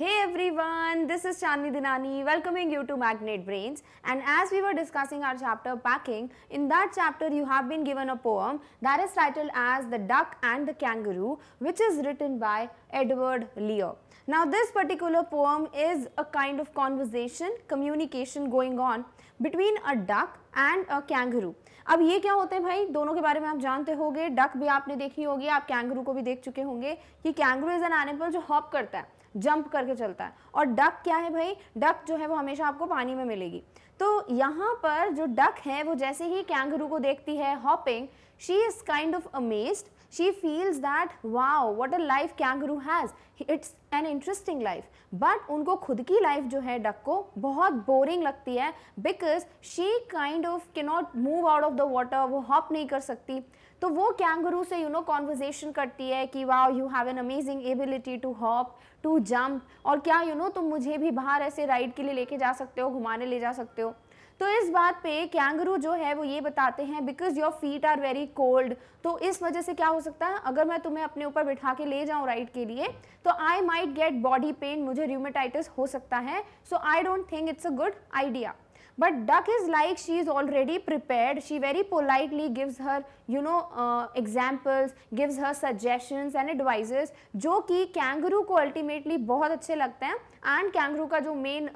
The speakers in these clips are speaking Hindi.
Hey everyone, this is Chandni Dinani welcoming you to Magnet Brains and as we were discussing our chapter packing, in that chapter you have been given a poem that is titled as The Duck and the Kangaroo which is written by Edward Lear. Now this particular poem is a kind of conversation, communication going on between a duck and a kangaroo अब ये क्या होते हैं भाई दोनों के बारे में आप जानते होंगे डक भी आपने देखी होगी आप कैंगरू को भी देख चुके होंगे कि कैंगरू इज़ एन एनिमल जो हॉप करता है जंप करके चलता है और डक क्या है भाई डक जो है वो हमेशा आपको पानी में मिलेगी तो यहाँ पर जो डक है वो जैसे ही कैंगरू को देखती है hopping she is kind of amazed she feels that wow what a life kangaroo has it's an interesting life but उनको खुद की लाइफ जो है डक को बहुत बोरिंग लगती है because she kind of cannot move out of the water वो हॉप नहीं कर सकती तो वो कैंगरू से यू नो कॉन्वर्जेशन करती है कि वाह you have an amazing ability to hop to jump और क्या यू you नो know, तुम मुझे भी बाहर ऐसे राइड के लिए लेके जा सकते हो घुमाने ले जा सकते हो तो इस बात पे कैंगरू जो है वो ये बताते हैं because your feet are very cold तो इस वजह से क्या हो सकता है अगर मैं तुम्हें अपने ऊपर बिठा के ले जाऊँ राइड के लिए तो I might get body pain मुझे र्यूमेटाइटिस हो सकता है so I don't think it's a good idea but duck is like she is already prepared she very politely gives her you know examples gives her suggestions and and जो कि कैंगरू को अल्टीमेटली बहुत अच्छे लगते हैं एंड कैंगरू का जो main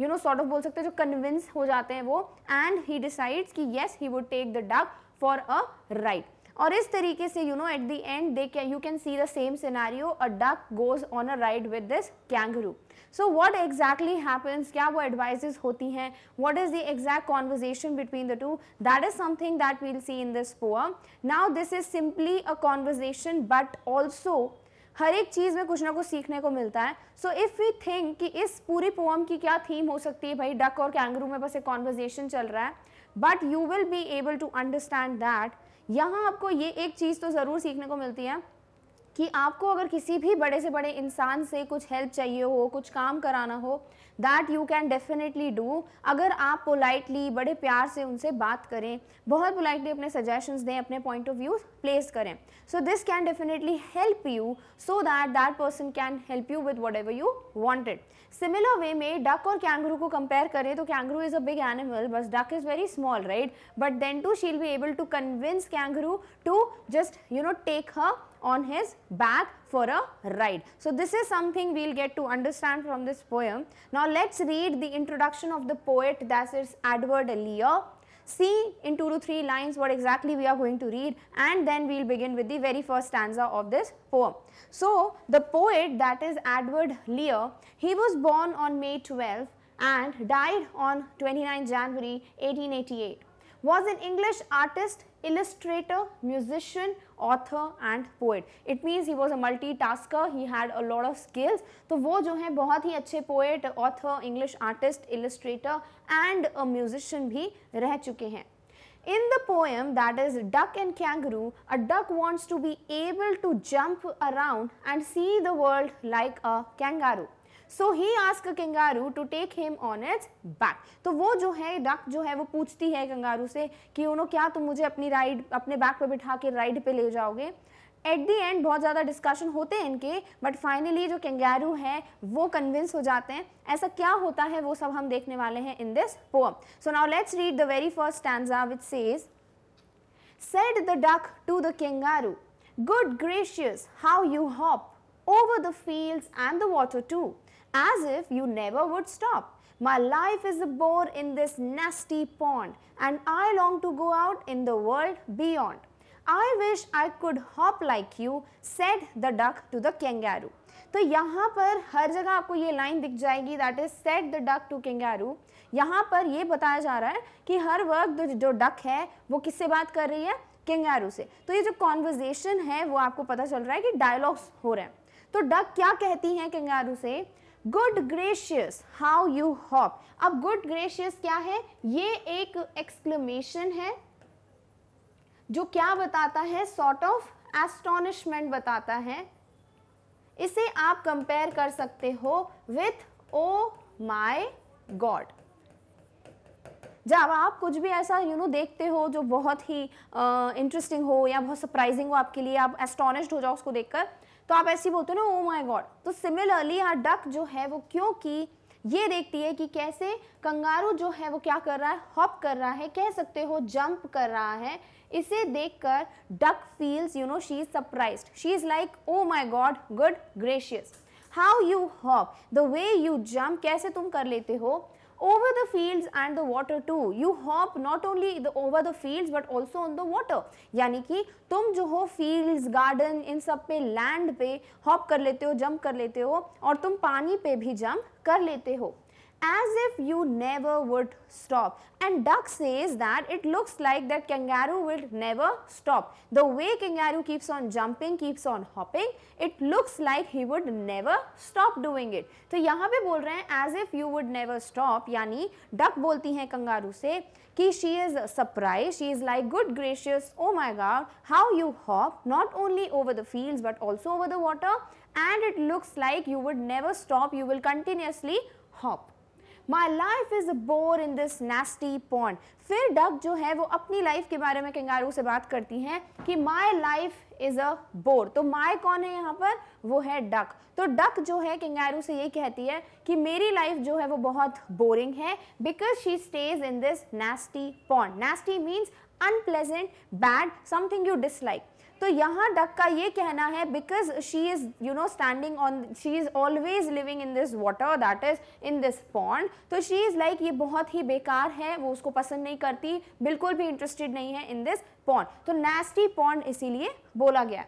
you know sort of बोल सकते हैं जो कन्विंस हो जाते हैं वो एंड ही डिसाइड्स कि yes he would take the duck for a ride और इस तरीके से you know at the end they you can see the same scenario a duck goes on a ride with this kangaroo so what exactly happens क्या वो एडवाइजेज होती हैं what is the exact conversation between the two that is something that we'll see in this poem now this is simply a conversation but also हर एक चीज़ में कुछ ना कुछ सीखने को मिलता है सो इफ़ वी थिंक कि इस पूरी पोम की क्या थीम हो सकती है भाई डक और कैंगरू में बस एक कॉन्वर्जेशन चल रहा है but you will be able to understand that यहाँ आपको ये एक चीज़ तो ज़रूर सीखने को मिलती है कि आपको अगर किसी भी बड़े से बड़े इंसान से कुछ हेल्प चाहिए हो कुछ काम कराना हो that you can definitely do अगर आप पोलाइटली बड़े प्यार से उनसे बात करें बहुत पोलाइटली अपने सजेशंस दें अपने पॉइंट ऑफ व्यू प्लेस करें so this can definitely help you so that that person can help you with whatever you wanted similar way में डक और कैंगरू को कंपेयर करें तो kangaroo is a big animal बस duck is very small right but then too she'll be able to convince kangaroo to just you know take her on his back for a ride. So this is something we will get to understand from this poem. Now let's read the introduction of the poet that is Edward Lear. See in 2 to 3 lines what exactly we are going to read and then we will begin with the very first stanza of this poem. So the poet that is Edward Lear, he was born on May 12 and died on 29 January 1888 was an English artist, illustrator, musician, author and poet. It means he was a multitasker, he had a lot of skills. So, वो जो है बहुत ही अच्छे poet, author, English artist, illustrator and a musician भी रह चुके हैं. In the poem that is Duck and Kangaroo, a duck wants to be able to jump around and see the world like a kangaroo. So he ask kangaroo to take him on its back तो वो जो है डक जो है वो पूछती है कंगारू से कि उन्होंने क्या तुम मुझे अपनी राइड अपने बैक पर बिठा के राइड पे ले जाओगे एट दी एंड बहुत ज़्यादा डिस्कशन होते हैं इनके बट फाइनली जो कंगारू है वो कन्विंस हो जाते हैं ऐसा क्या होता है वो सब हम देखने वाले हैं in this poem so now let's read the very first stanza which says said the duck to the kangaroo good gracious how you hop over the fields and the water too. as if you never would stop. My life is a bore in this nasty pond, and I long to go out in the world beyond. I wish I could hop like you, said the duck to the kangaroo. तो यहाँ पर हर जगह आपको ये लाइन दिख जाएगी that is said the duck to kangaroo यहाँ पर ये बताया जा रहा है कि हर वक्त जो डक है वो किससे बात कर रही है किंगारू से तो ये जो कॉन्वर्जेशन है वो आपको पता चल रहा है कि डायलॉग्स हो रहे हैं तो डक क्या कहती हैं किंगारू से good gracious how you hop अब गुड ग्रेशियस क्या है ये एक एक्सक्लेमेशन है जो क्या बताता है सॉर्ट ऑफ एस्टोनिशमेंट बताता है इसे आप कंपेयर कर सकते हो विथ ओ माई गॉड जब आप कुछ भी ऐसा यू you नो know, देखते हो जो बहुत ही इंटरेस्टिंग uh, हो या बहुत सरप्राइजिंग हो आपके लिए आप एस्टोनिश्ड हो जाओ उसको देखकर तो आप ऐसी बोलते हो ना ओ माई गॉड तो सिमिलरली यहाँ डक जो है वो क्योंकि ये देखती है कि कैसे कंगारू जो है वो क्या कर रहा है हॉप कर रहा है कह सकते हो जंप कर रहा है इसे देखकर duck feels you know she is surprise she is like oh my god good gracious how you hop the way you jump कैसे तुम कर लेते हो over the fields and the water too. You hop not only the, over the fields but also on the water. yani ki tum jo ho fields, garden in sab pe land pe hop kar lete ho jump kar lete ho aur tum pani pe bhi jump kar lete ho as if you never would stop. And Duck says that it looks like that kangaroo will never stop. The way kangaroo keeps on jumping, keeps on hopping, it looks like he would never stop doing it. So यहाँ पे बोल रहे as if you would never stop Yani Duck बोलती हैं kangaroo से कि she is surprised, she is like good gracious, oh my god, how you hop not only over the fields but also over the water and it looks like you would never stop, you will continuously hop. My life is a bore in this nasty pond फिर डक जो है वो अपनी लाइफ के बारे में कंगारू से बात करती हैं कि my life is a bore तो माई कौन है यहाँ पर वो है डक तो डक जो है कंगारू से ये कहती है कि मेरी लाइफ जो है वो बहुत बोरिंग है because she stays in this nasty pond nasty means unpleasant bad something you dislike तो यहाँ डक का ये कहना है because she is you know standing on she is always living in this water that is in this pond तो शी इज़ लाइक ये बहुत ही बेकार है वो उसको पसंद नहीं करती बिल्कुल भी इंटरेस्टेड नहीं है इन दिस पॉन्ड तो नेस्टी पॉन्ड इसीलिए बोला गया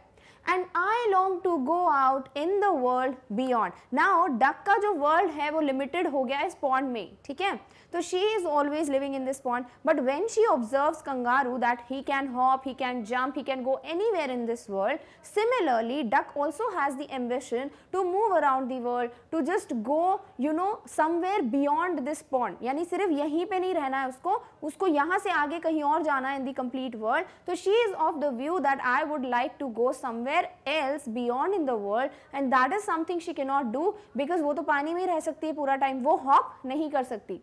and I long to go out in the world beyond now duck का जो वर्ल्ड है वो लिमिटेड हो गया इस पॉन्ड में ठीक है So she is always living in this pond. But when she observes kangaroo that he can hop, he can jump, he can go anywhere in this world. Similarly, duck also has the ambition to move around the world, to just go, you know, somewhere beyond this pond. यानी सिर्फ यहीं पे नहीं रहना है उसको, उसको यहाँ से आगे कहीं और जाना in the complete world. So she is of the view that I would like to go somewhere else beyond in the world and that is something she cannot do because वो तो पानी में ही रह सकती है पूरा टाइम वो हॉप नहीं कर सकती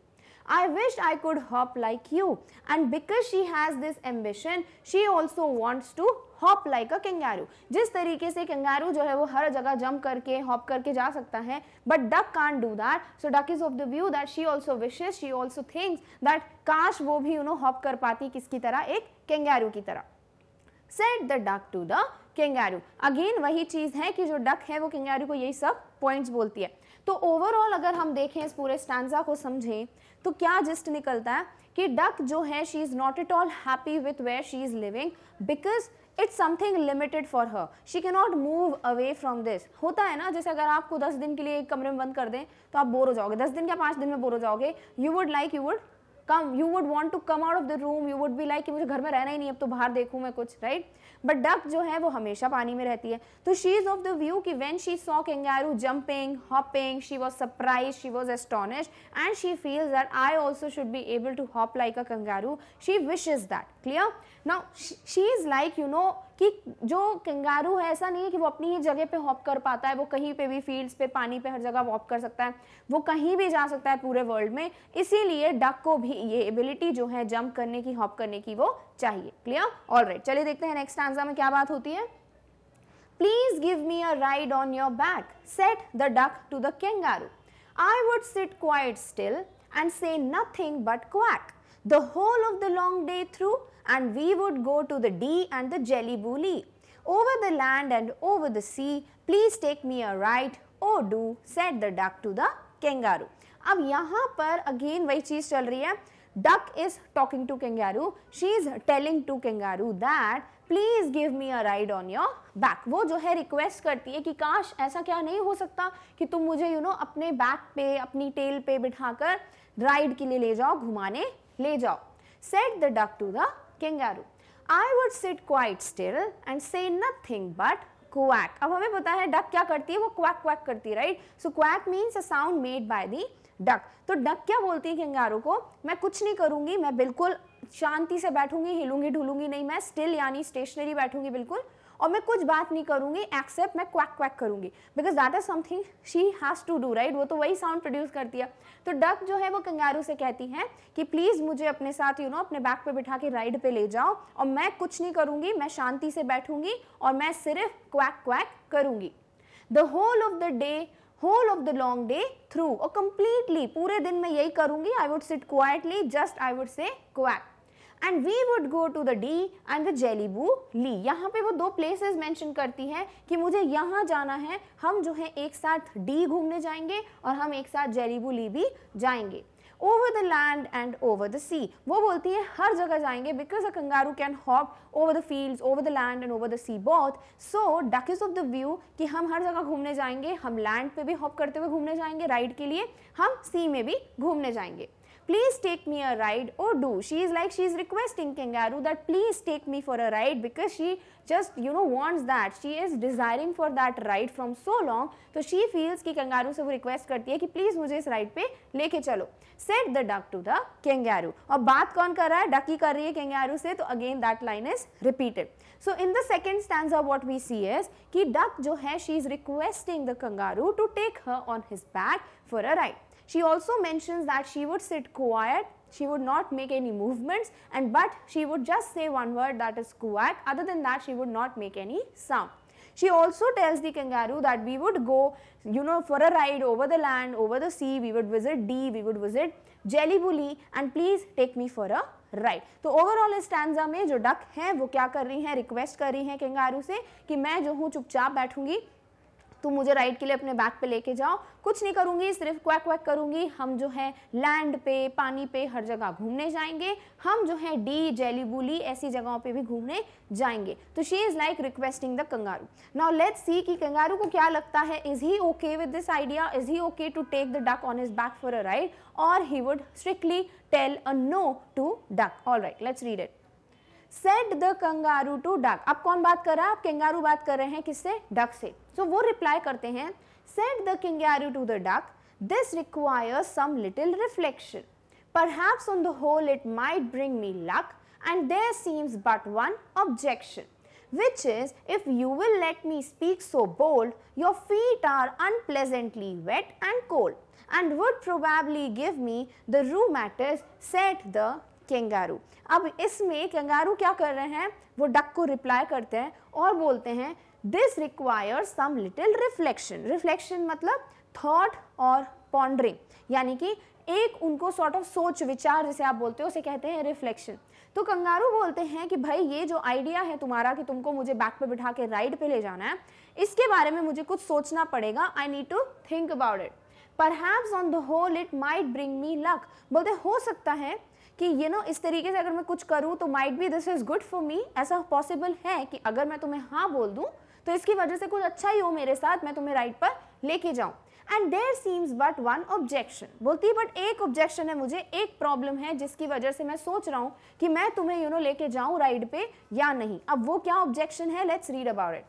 I wish I could hop like you. And because she has this ambition, she also wants to hop like a kangaroo जिस तरीके से कंगारू जो है वो हर जगह जंप करके हॉप करके जा सकता है but duck can't do that so duck is of the view that she also wishes she also thinks that काश वो भी यू नो हॉप कर पाती किसकी तरह एक कंगारू की तरह said the duck to the kangaroo again वही चीज़ है कि जो डक है वो कंगारू को यही सब पॉइंट्स बोलती है तो ओवरऑल अगर हम देखें इस पूरे स्टैंडा को समझें तो क्या जिस्ट निकलता है कि डक जो है she is not at all happy with where she is living because it's something limited for her she can not move away from this होता है ना जैसे अगर आपको दस दिन के लिए एक कमरे में बंद कर दें तो आप बोर हो जाओगे दस दिन या पाँच दिन में बोर हो जाओगे you would like you would come you would want to come out of the room you would be like कि मुझे घर में रहना ही नहीं अब तो बाहर देखूँ मैं कुछ राइट बट डक जो है वो हमेशा पानी में रहती है तो she is of the view कि when she saw kangaroo jumping hopping she was surprise she was astonish and she feels that I also should be able to hop like a kangaroo she wish is that clear now she is like you know कि जो कंगारू है ऐसा नहीं है कि वो अपनी ही जगह पे हॉप कर पाता है वो कहीं पे भी फील्ड्स पे पानी पे हर जगह वॉक कर सकता है वो कहीं भी जा सकता है पूरे वर्ल्ड में इसीलिए डक को भी ये एबिलिटी जो है जंप करने की हॉप करने की वो चाहिए क्लियर ऑल राइट चलिए देखते हैं नेक्स्ट आंसर में क्या बात होती है please give me a ride on your back said the duck to the kangaroo I would sit quite still and say nothing but quack the whole of the long day through and we would go to the D and the Jelly Booli. Over the land and over the sea, please take me a ride, oh do, said the duck to the kangaroo. अब यहाँ पर अगेन वही चीज़ चल रही है duck is talking to kangaroo she is telling to kangaroo that please give me a ride on your back वो जो है request करती है कि काश ऐसा क्या नहीं हो सकता कि तुम मुझे यू you नो know, अपने बैक पे अपनी टेल पे बिठाकर राइड के लिए ले जाओ घुमाने ले जाओ said the duck to the kangaroo. I would sit quite still and say nothing but quack. अब हमें पता है डक क्या करती है वो क्वैक क्वैक करती है right so quack means a sound made by the duck तो डक क्या बोलती है कंगारू को मैं कुछ नहीं करूंगी मैं बिल्कुल शांति से बैठूंगी हिलूंगी ढुलूंगी नहीं मैं स्टिल यानी स्टेशनरी बैठूंगी बिल्कुल और मैं कुछ बात नहीं करूंगी एक्सेप्ट मैं क्वैक क्वैक करूंगी because that is something she has to do right वो तो वही साउंड प्रोड्यूस करती है तो डक जो है वो कंगारू से कहती है कि प्लीज़ मुझे अपने साथ यू you नो know, अपने बैक पे बिठा के राइड पे ले जाओ और मैं कुछ नहीं करूंगी मैं शांति से बैठूंगी और मैं सिर्फ क्वैक क्वैक करूंगी the whole of the day whole of the long day through और कंप्लीटली पूरे दिन मैं यही करूंगी I would sit quietly just I would say quack and we would go to the Dee and the Jelly Bo Lee यहाँ पे वो दो प्लेसेस मेंशन करती है कि मुझे यहाँ जाना है हम जो है एक साथ डी घूमने जाएंगे और हम एक साथ जेलीबू ली भी जाएंगे over the land and over the sea वो बोलती है हर जगह जाएंगे because a kangaroo can hop over the field over the land and over the sea both so duck is of the view कि हम हर जगह घूमने जाएंगे हम लैंड पे भी हॉप करते हुए घूमने जाएंगे राइड के लिए हम सी में भी घूमने जाएंगे please take me a ride or do. She is like, she is requesting kangaroo that please take me for a ride because she just, you know, wants that. She is desiring for that ride from so long. So she feels ki kangaroo se wo request karti hai ki please mujhe is ride pe leke chalo Said the duck to the kangaroo. और baat कौन kar raha hai ducky kar rahi hai kangaroo se to again that line is repeated. So in the second stanza what we see is ki duck jo hai she is requesting the kangaroo to take her on his back for a ride. She also mentions that she would sit quiet, she would not make any movements and but she would just say one word that is quack. other than that she would not make any sound. She also tells the kangaroo that we would go, you know, for a ride over the land, over the sea, we would visit D, we would visit Jellybuli and please take me for a ride. तो ओवरऑल इस स्टैंडा में जो डक हैं वो क्या कर रही हैं रिक्वेस्ट कर रही हैं कंगारू से कि मैं जो हूँ चुपचाप बैठूंगी तुम मुझे राइड के लिए अपने बैक पे लेके जाओ कुछ नहीं करूंगी सिर्फ क्वैक क्वैक करूंगी हम जो है लैंड पे पानी पे हर जगह घूमने जाएंगे हम जो है डी जेलीबुली ऐसी जगहों पे भी घूमने जाएंगे तो she is like requesting the kangaroo now let's see कि कंगारू को क्या लगता है is he okay with this idea is he okay to take the duck on its back for a ride और he would strictly tell a no to duck all right let's read it said the kangaroo to duck अब कौन बात कर रहा है आप कंगारू बात कर रहे हैं किससे डक से सो so, वो रिप्लाई करते हैं said the kangaroo to the duck this requires some little reflection Perhaps on the whole it might bring me luck and there seems but one objection which is if you will let me speak so bold your feet are unpleasantly wet and cold and would probably give me the rheumatiz said the kangaroo अब इसमें केंगारू क्या कर रहे हैं वो डक को रिप्लाई करते हैं और बोलते हैं this require some little reflection reflection मतलब थॉट और पॉन्डरिंग यानी कि एक उनको सॉर्ट ऑफ सोच विचार जिसे आप बोलते हो उसे कहते हैं रिफ्लेक्शन तो कंगारू बोलते हैं कि भाई ये जो आइडिया है तुम्हारा कि तुमको मुझे बैक पे बिठा के राइड पे ले जाना है इसके बारे में मुझे कुछ सोचना पड़ेगा I need to think about it पर whole it might bring me luck बोलते हो सकता है कि यू you नो know, इस तरीके से अगर मैं कुछ करूँ तो माइट भी this is good for me ऐसा पॉसिबल है कि अगर मैं तुम्हें हाँ बोल दूँ तो इसकी वजह से कुछ अच्छा ही हो मेरे साथ मैं तुम्हें राइट पर लेके जाऊँ and there seems but one objection बोलती है बट एक ऑब्जेक्शन है मुझे एक प्रॉब्लम है जिसकी वजह से मैं सोच रहा हूँ कि मैं तुम्हें यू नो लेके जाऊँ राइड पे या नहीं अब वो क्या ऑब्जेक्शन है let's read about it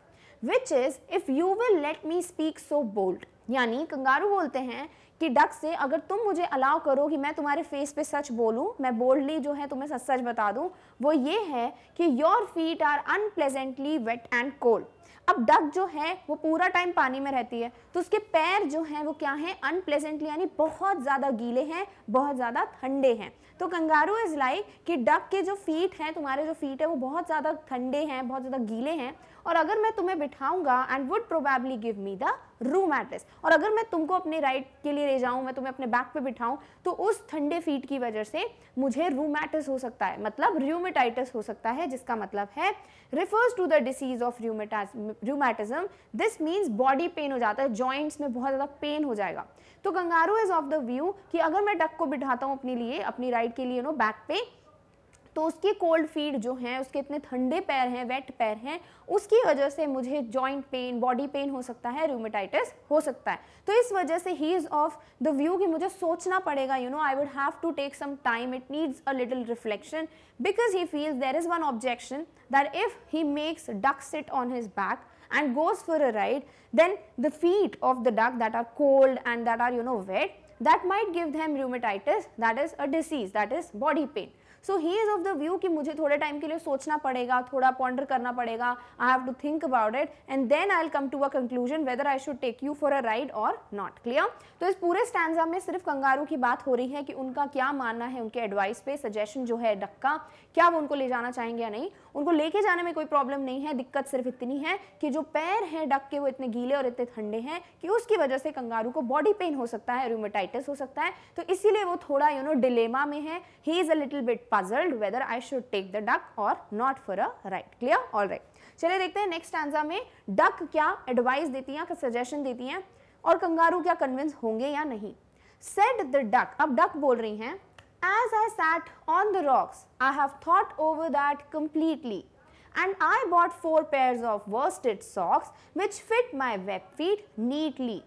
which is if you will let me speak so bold यानी कंगारू बोलते हैं कि डक से अगर तुम मुझे अलाउ करो कि मैं तुम्हारे फेस पे सच बोलूँ मैं बोल्डली जो है तुम्हें सच सच बता दूँ वो ये है कि your feet are unpleasantly wet and cold अब डक जो है वो पूरा टाइम पानी में रहती है तो उसके पैर जो हैं वो क्या हैं अनप्लेजेंटली यानी बहुत ज़्यादा गीले हैं बहुत ज़्यादा ठंडे हैं तो कंगारू इज़ लाइक कि डक के जो फीट हैं तुम्हारे जो फीट है वो बहुत ज़्यादा ठंडे हैं बहुत ज़्यादा गीले हैं और अगर मैं तुम्हें बिठाऊंगा and would probably give me the room at least और अगर मैं तुमको अपने राइट के लिए ले जाऊं मैं तुम्हें अपने बैक पे बिठाऊं तो उस ठंडे फीट की वजह से मुझे रूमैटिस हो सकता है मतलब र्यूमेटाइटिस हो सकता है जिसका मतलब है refers to the disease of rheumatism this means body pain हो जाता है जॉइंट्स में बहुत ज़्यादा पेन हो जाएगा तो kangaroo is of the view कि अगर मैं डक को बिठाता हूँ अपने लिए अपनी राइट के लिए नो बैक पे तो उसके कोल्ड फीट जो हैं उसके इतने ठंडे पैर हैं वेट पैर हैं उसकी वजह से मुझे जॉइंट पेन बॉडी पेन हो सकता है रूमेटाइटिस हो सकता है तो इस वजह से he is of the view कि मुझे सोचना पड़ेगा you know I would have to take some time it needs a little reflection because he feels there is one objection that if he makes duck sit on his back and goes for a ride then the feet of the duck that are cold and that are you know wet that might give them rheumatitis that is a disease that is body pain so he is of the view कि मुझे थोड़े टाइम के लिए सोचना पड़ेगा थोड़ा पॉन्डर करना पड़ेगा I have to think about it and then I will come to a conclusion whether I should take you for a ride और नॉट क्लियर तो इस पूरे स्टैंडा में सिर्फ कंगारू की बात हो रही है कि उनका क्या मानना है उनके एडवाइस पे सजेशन जो है डक्का क्या वो उनको ले जाना चाहेंगे या नहीं उनको लेके जाने में कोई प्रॉब्लम नहीं है दिक्कत सिर्फ इतनी है कि जो पैर हैं डक के वो इतने गीले और इतने ठंडे हैं कि उसकी वजह से कंगारू को बॉडी पेन हो सकता है रूमेटाइटिस हो सकता है तो इसीलिए वो थोड़ा यू नो डिलेमा में है he is a little bit puzzled whether I should take the duck और not for a ride clear all right चलिए देखते हैं नेक्स्ट एंसर में डक क्या एडवाइस देती हैं क्या सजेशन देती हैं और कंगारू क्या कन्विंस होंगे या नहीं सेड द डक अब डक बोल रही हैं as I sat on the rocks I have thought over that completely and I bought four pair of worsted socks which fit my web feet neatly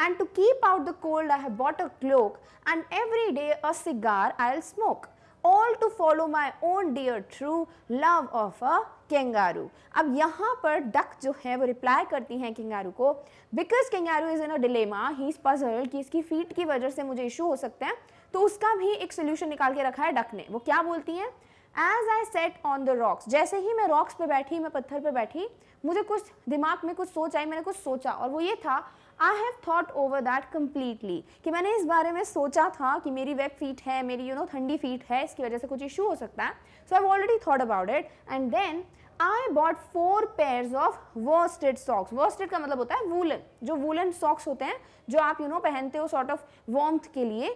and to keep out the cold I have bought a cloak and every day a cigar I'll smoke all to follow my own dear true love of a kangaroo अब यहाँ पर डक जो है वो रिप्लाई करती हैं किंगारू को because kangaroo is in a dilemma he is puzzle कि इसकी फीट की वजह से मुझे इशू हो सकते हैं तो उसका भी एक सोल्यूशन निकाल के रखा है डक ने वो क्या बोलती हैं as I sat on the rocks जैसे ही मैं रॉक्स पर बैठी मैं पत्थर पर बैठी मुझे कुछ दिमाग में कुछ सोच आई मैंने कुछ सोचा और वो ये था I have thought over that completely कि मैंने इस बारे में सोचा था कि मेरी वेब फीट है मेरी यू नो ठंडी फीट है इसकी वजह से कुछ इशू हो सकता है so I already thought about it and then I bought four pairs of worsted socks worsted का मतलब होता है वूलन जो वूलन सॉक्स होते हैं जो आप यू you नो know, पहनते हो सॉर्ट ऑफ वॉम्थ के लिए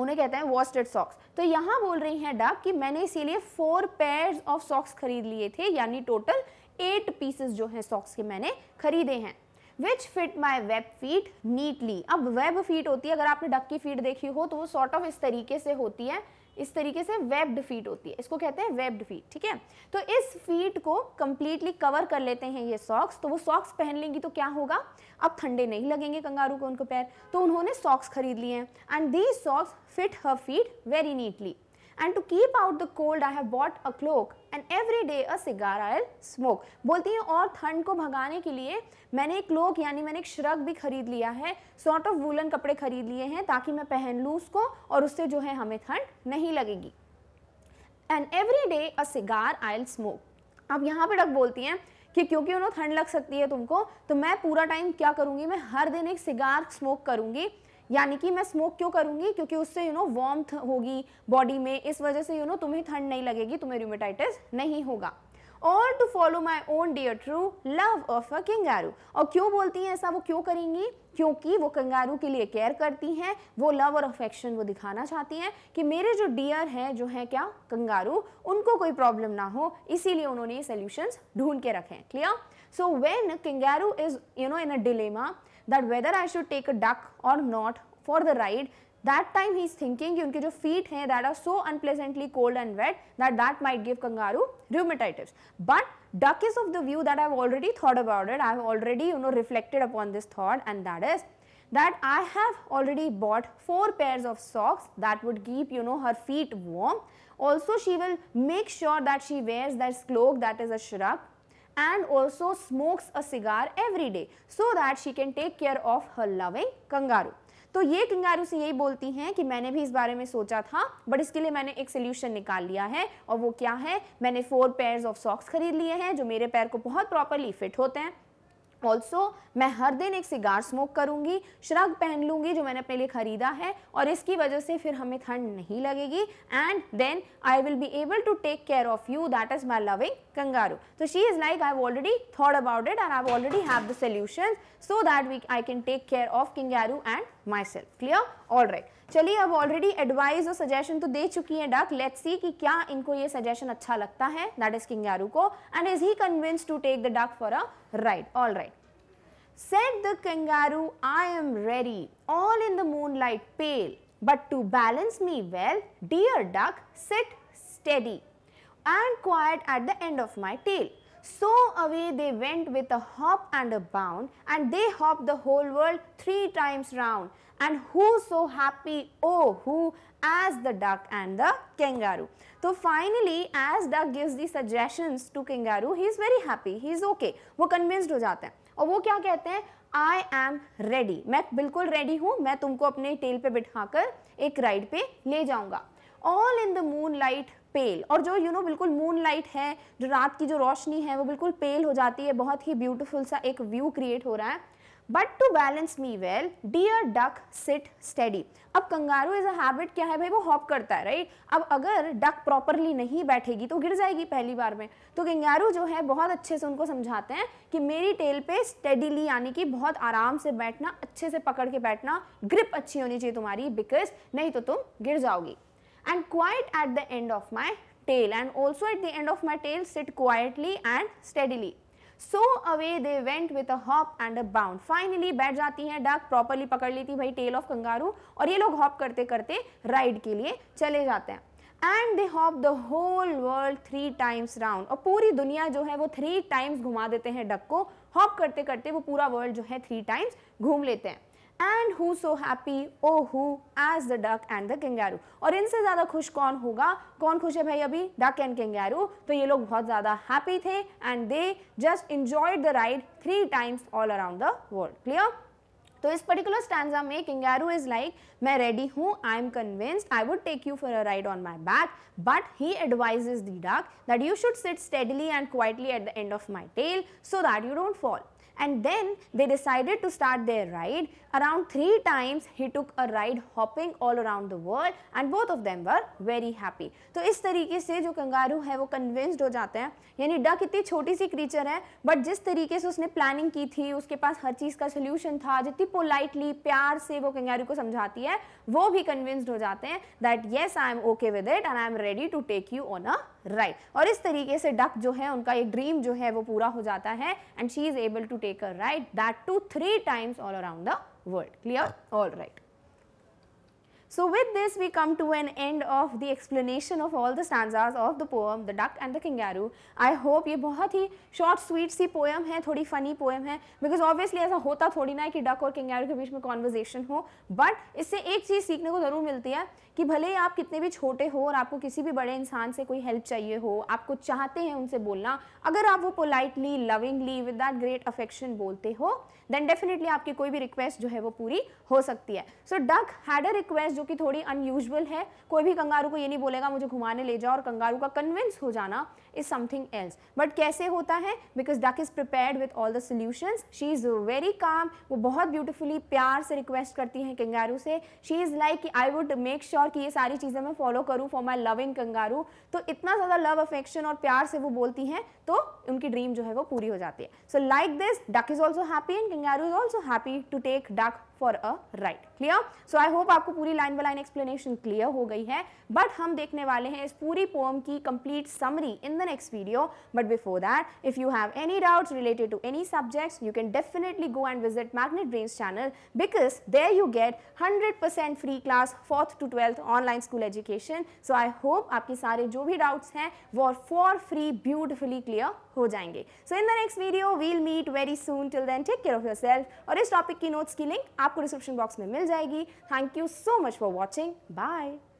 उन्हें कहते हैं वॉस्टेड सॉक्स तो यहाँ बोल रही हैं डाक कि मैंने इसीलिए फोर पेयर्स ऑफ सॉक्स खरीद लिए थे यानी टोटल एट पीसेस जो हैं सॉक्स के मैंने खरीदे हैं which fit my web feet neatly अब वेब फीट होती है अगर आपने डक की फीट देखी हो तो वो सॉर्ट ऑफ इस तरीके से होती है इस तरीके से वेब्ड फीट होती है इसको कहते हैं वेब्ड फीट ठीक है तो इस फीट को कंप्लीटली कवर कर लेते हैं ये सॉक्स तो वो सॉक्स पहन लेंगी तो क्या होगा अब ठंडे नहीं लगेंगे कंगारू को उनको पैर तो उन्होंने सॉक्स खरीद लिए हैं and the socks fit her feet very neatly and to keep out the cold I have bought a cloak and every day a cigar I smoke बोलती हैं और ठंड को भगाने के लिए मैंने एक क्लोक यानी मैंने एक श्रग भी खरीद लिया है सॉर्ट ऑफ वूलन कपड़े खरीद लिए हैं ताकि मैं पहन लूँ उसको और उससे जो है हमें ठंड नहीं लगेगी and every day a cigar I smoke अब यहाँ पर डक बोलती हैं कि क्योंकि उन्हें ठंड लग सकती है तुमको तो मैं पूरा टाइम क्या करूँगी मैं हर दिन एक सिगार स्मोक करूँगी यानी कि मैं स्मोक क्यों करूंगी क्योंकि उससे यू नो वार्म होगी बॉडी में इस वजह से यू नो तुम्हें ठंड नहीं लगेगी तुम्हें रूमेटाइटिस नहीं होगा और to follow my own dear true love of a kangaroo और क्यों बोलती हैं ऐसा वो क्यों करेंगी क्योंकि वो कंगारू के लिए केयर करती हैं वो लव और अफेक्शन वो दिखाना चाहती हैं कि मेरे जो डियर हैं जो हैं क्या कंगारू उनको कोई प्रॉब्लम ना हो इसीलिए उन्होंने ये सोल्यूशंस ढूंढ के रखे हैं clear so when kangaroo is you know in a dilemma that whether I should take a duck or not for the ride that time he is thinking that his feet that are so unpleasantly cold and wet that that might give kangaroo rheumatitis. But duck is of the view that I have already thought about it, I have already you know reflected upon this thought and that is that I have already bought 4 pairs of socks that would keep you know her feet warm. Also she will make sure that she wears that cloak that is a shrub and also smokes a cigar every day so that she can take care of her loving kangaroo. तो ये कंगारू से यही बोलती हैं कि मैंने भी इस बारे में सोचा था बट इसके लिए मैंने एक सोल्यूशन निकाल लिया है और वो क्या है मैंने फोर पेयर्स ऑफ सॉक्स खरीद लिए हैं जो मेरे पैर को बहुत प्रॉपरली फिट होते हैं ऑल्सो मैं हर दिन एक सिगार स्मोक करूँगी श्रग पहन लूँगी जो मैंने अपने लिए ख़रीदा है और इसकी वजह से फिर हमें ठंड नहीं लगेगी and then I will be able to take care of you that is my loving kangaroo. So she is like I have already thought about it and I have already have the solutions so that we I can take care of kangaroo and myself. Clear? All right. चलिए अब ऑलरेडी एडवाइस और सजेशन तो दे चुकी हैं डक लेट्स सी कि क्या इनको ये सजेशन अच्छा लगता है दैट इज किंगारू को and is he convince to take the duck for a ride all right sat the kangaroo I am ready all in the moonlight pale but to balance me well dear duck sit steady and quiet at the end of my tail. So away they went with a hop and a bound, and they hopped the whole world three times round. And who so happy, oh who, as the duck and the kangaroo. तो finally as duck gives the suggestions to kangaroo he is very happy he is okay वो कन्विंस्ड हो जाते हैं और वो क्या कहते हैं आई एम रेडी मैं बिल्कुल रेडी हूँ मैं तुमको अपने टेल पे बिठाकर एक राइड पे ले जाऊँगा all in the moonlight pale और जो यू you नो know, बिल्कुल मून लाइट है जो रात की जो रोशनी है वो बिल्कुल पेल हो जाती है बहुत ही ब्यूटिफुल सा एक व्यू क्रिएट हो रहा है but to balance me well dear duck sit steady अब कंगारू इज अ हैबिट क्या है भाई वो हॉप करता है राइट अब अगर डक प्रॉपरली नहीं बैठेगी तो गिर जाएगी पहली बार में तो कंगारू जो है बहुत अच्छे से उनको समझाते हैं कि मेरी टेल पे स्टडीली यानी कि बहुत आराम से बैठना अच्छे से पकड़ के बैठना ग्रिप अच्छी होनी चाहिए तुम्हारी बिकॉज नहीं तो तुम गिर जाओगी and quite at the end of my tail and also at the end of my tail sit quietly and steadily. So away they went with a hop and a bound. Finally बैठ जाती हैं डक प्रॉपरली पकड़ ली थी भाई टेल ऑफ कंगारू और ये लोग हॉप करते करते राइड के लिए चले जाते हैं and they hop the whole world three times round और पूरी दुनिया जो है वो थ्री टाइम्स घुमा देते हैं डक को हॉप करते करते वो पूरा वर्ल्ड जो है थ्री टाइम्स घूम लेते हैं and who so happy O who as the duck and the kangaroo और इनसे ज़्यादा खुश कौन होगा कौन खुश है भाई अभी डक एंड कंगारू तो ये लोग बहुत ज़्यादा हैप्पी थे and they just enjoy the ride three times all around the world clear तो इस पर्टिकुलर स्टैंडा में किंगारू इज लाइक मैं रेडी हूँ I am convinced I would take you for a ride on my back but he advises the duck that you should sit steadily and quietly at the end of my tail so that you don't fall and then they decided to start their ride. Around three times he took a ride hopping all around the world and both of them were very happy. तो इस तरीके से जो कंगारू है वो कन्विंस्ड हो जाते हैं यानी डक इतनी छोटी सी क्रीचर है बट जिस तरीके से उसने प्लानिंग की थी उसके पास हर चीज़ का सोल्यूशन था जितनी पोलाइटली प्यार से वो कंगारू को समझाती है वो भी कन्विंस्ड हो जाते हैं that yes I am okay with it and I am ready to take you on a ride right. और इस तरीके से डक जो है उनका एक ड्रीम जो है वो पूरा हो जाता है and she is able to take a ride that too three times all around the world clear all right So with this we come to an end of the explanation of all the stanzas of the poem The Duck and the Kangaroo. I hope ye bahut hi short sweet si poem hai thodi funny poem hai because obviously aisa hota thodi na hai ki duck aur kangaroo ke beech mein conversation ho but isse ek cheez seekhne ko zarur milti hai कि भले ही आप कितने भी छोटे हो और आपको किसी भी बड़े इंसान से कोई हेल्प चाहिए हो आपको चाहते हैं उनसे बोलना अगर आप वो politely lovingly with that great affection बोलते हो देन डेफिनेटली आपकी कोई भी रिक्वेस्ट जो है वो पूरी हो सकती है so duck had a request जो कि थोड़ी अनयूजल है कोई भी कंगारू को ये नहीं बोलेगा मुझे घुमाने ले जाओ और कंगारू का कन्विंस हो जाना इज समथिंग एल्स बट कैसे होता है because duck is prepared with all the solutions she is very calm वो बहुत ब्यूटिफुली प्यार से रिक्वेस्ट करती हैं कंगारू से she is like I would make sure कि ये सारी चीज़ें मैं फॉलो करूँ फॉर माई लविंग कंगारू तो इतना ज़्यादा लव अफेक्शन और प्यार से वो बोलती हैं तो उनकी ड्रीम जो है वो पूरी हो जाती है so like this duck is also happy and kangaroo is also happy to take duck for a ride clear so I hope आपको पूरी line by line explanation clear हो गई है बट हम देखने वाले हैं इस पूरी पोम की complete summary in the next video but before that if you have any doubts related to any subjects you can definitely go and visit Magnet Brains channel because there you get hundred percent free class fourth to twelfth online school education so I hope आपके सारे जो भी डाउट्स हैं वो फॉर फ्री ब्यूटिफुली क्लियर हो जाएंगे so in the next video we'll meet very soon till then take care of yourself और इस टॉपिक की नोट्स की लिंक आपको डिस्क्रिप्शन बॉक्स में मिल जाएगी thank you so much for watching bye